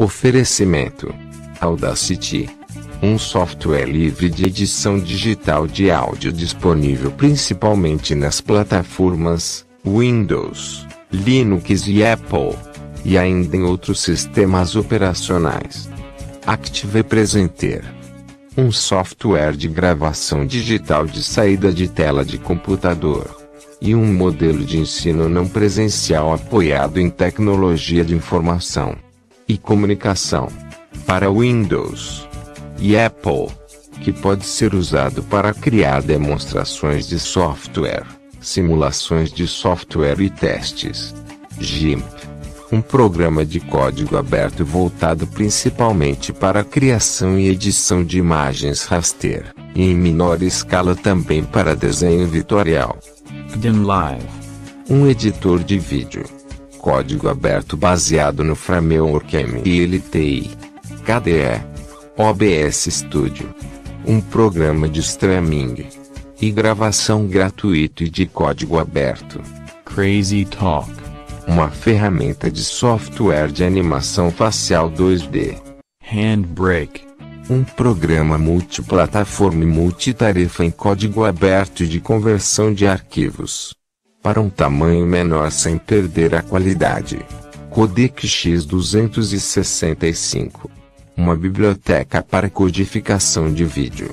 Oferecimento: Audacity. Um software livre de edição digital de áudio disponível principalmente nas plataformas Windows, Linux e Apple, e ainda em outros sistemas operacionais. Active Presenter. Um software de gravação digital de saída de tela de computador e um modelo de ensino não presencial apoiado em tecnologia de informação e comunicação para Windows e Apple, que pode ser usado para criar demonstrações de software, simulações de software e testes. GIMP um programa de código aberto voltado principalmente para a criação e edição de imagens raster, e em menor escala também para desenho editorial. Live, um editor de vídeo Código aberto baseado no framework MLTI. KDE. OBS Studio. Um programa de streaming e gravação gratuito e de código aberto. Crazy Talk. Uma ferramenta de software de animação facial 2D. Handbrake. Um programa multiplataforma e multitarefa em código aberto de conversão de arquivos para um tamanho menor sem perder a qualidade. Codec X265 Uma biblioteca para codificação de vídeo.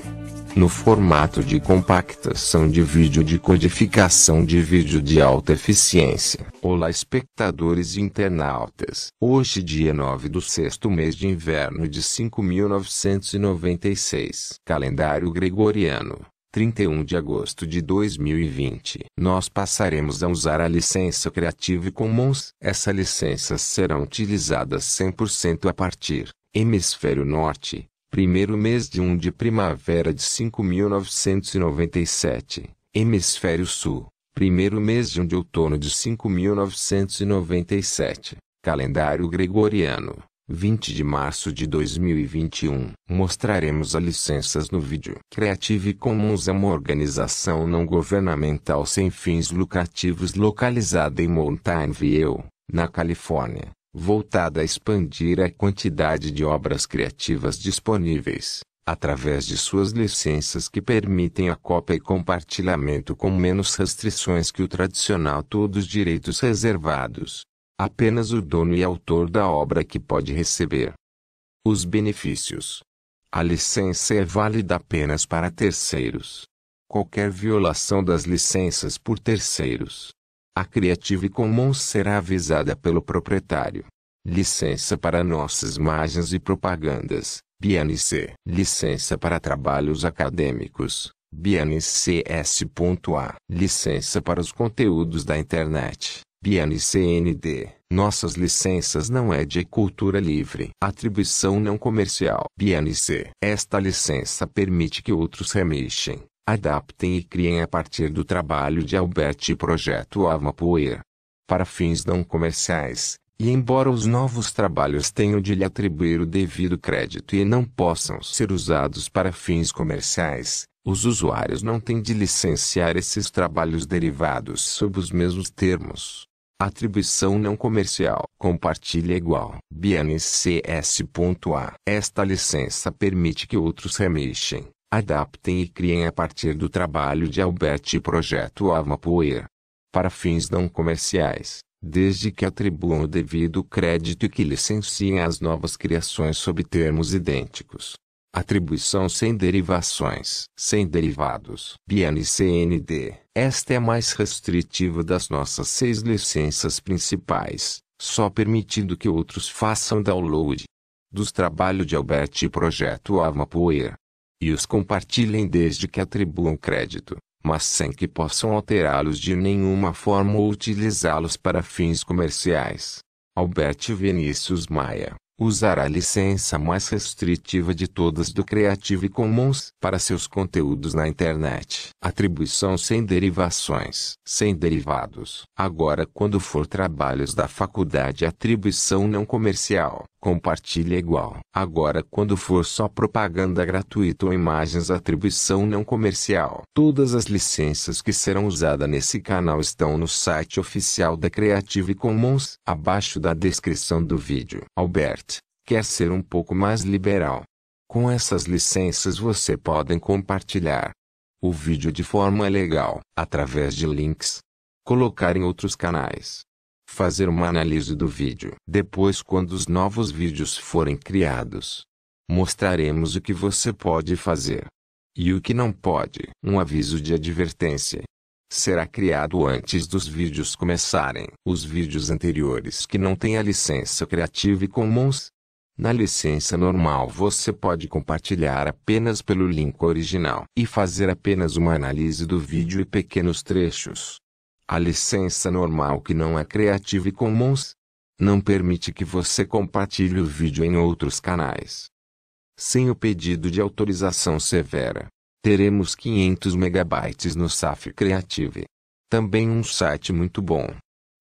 No formato de compactação de vídeo de codificação de vídeo de alta eficiência. Olá, espectadores e internautas. Hoje, dia 9 do sexto mês de inverno de 5996, calendário gregoriano. 31 de agosto de 2020, nós passaremos a usar a licença Creative Commons. Essas licenças serão utilizadas 100% a partir, hemisfério norte, primeiro mês de 1 de primavera de 5997, hemisfério sul, primeiro mês de 1 de outono de 5997, calendário gregoriano. 20 de março de 2021. Mostraremos as licenças no vídeo. Creative Commons é uma organização não governamental sem fins lucrativos localizada em Mountain View, na Califórnia, voltada a expandir a quantidade de obras criativas disponíveis, através de suas licenças que permitem a cópia e compartilhamento com menos restrições que o tradicional todos direitos reservados. Apenas o dono e autor da obra que pode receber os benefícios. A licença é válida apenas para terceiros. Qualquer violação das licenças por terceiros. A Creative Commons será avisada pelo proprietário. Licença para nossas imagens e propagandas, BNC. Licença para trabalhos acadêmicos, BNCS.A. Licença para os conteúdos da internet, BNCND Nossas licenças não é de cultura livre. Atribuição não comercial. BNC. Esta licença permite que outros remixem, adaptem e criem a partir do trabalho de Albert e Projeto Avapoer. Para fins não comerciais, e embora os novos trabalhos tenham de lhe atribuir o devido crédito e não possam ser usados para fins comerciais, os usuários não têm de licenciar esses trabalhos derivados sob os mesmos termos. Atribuição não comercial. Compartilha igual. BNCS.A. Esta licença permite que outros remixem, adaptem e criem a partir do trabalho de Albert e Projeto Avapoeira. Para fins não comerciais, desde que atribuam o devido crédito e que licenciem as novas criações sob termos idênticos. Atribuição sem derivações, sem derivados. BNCND. Esta é a mais restritiva das nossas seis licenças principais, só permitindo que outros façam download dos trabalhos de Albert e Projeto Avapoeira. E os compartilhem desde que atribuam crédito, mas sem que possam alterá-los de nenhuma forma ou utilizá-los para fins comerciais. Albert Vinícius Maia usará a licença mais restritiva de todas do Creative Commons para seus conteúdos na internet. Atribuição sem derivações, sem derivados. Agora, quando for trabalhos da faculdade, atribuição não comercial compartilha igual. Agora quando for só propaganda gratuita ou imagens atribuição não comercial. Todas as licenças que serão usadas nesse canal estão no site oficial da Creative Commons, abaixo da descrição do vídeo. Albert, quer ser um pouco mais liberal? Com essas licenças você podem compartilhar o vídeo de forma legal, através de links, colocar em outros canais fazer uma análise do vídeo. Depois quando os novos vídeos forem criados, mostraremos o que você pode fazer e o que não pode. Um aviso de advertência será criado antes dos vídeos começarem. Os vídeos anteriores que não têm a licença Creative Commons, na licença normal você pode compartilhar apenas pelo link original e fazer apenas uma análise do vídeo e pequenos trechos. A licença normal que não é Creative Commons não permite que você compartilhe o vídeo em outros canais. Sem o pedido de autorização severa, teremos 500 megabytes no SAF Creative. Também um site muito bom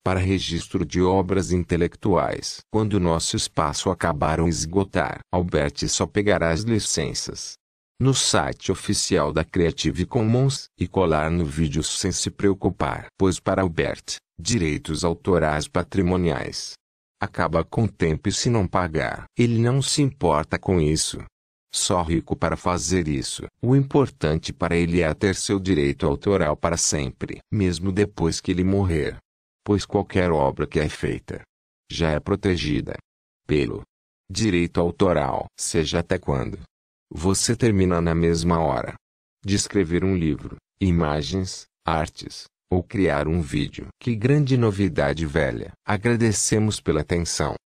para registro de obras intelectuais. Quando nosso espaço acabar ou esgotar, Albert só pegará as licenças no site oficial da Creative Commons e colar no vídeo sem se preocupar, pois para Albert, direitos autorais patrimoniais. Acaba com o tempo e se não pagar, ele não se importa com isso. Só rico para fazer isso. O importante para ele é ter seu direito autoral para sempre, mesmo depois que ele morrer. Pois qualquer obra que é feita já é protegida pelo direito autoral, seja até quando. Você termina na mesma hora. De escrever um livro, imagens, artes, ou criar um vídeo. Que grande novidade velha! Agradecemos pela atenção.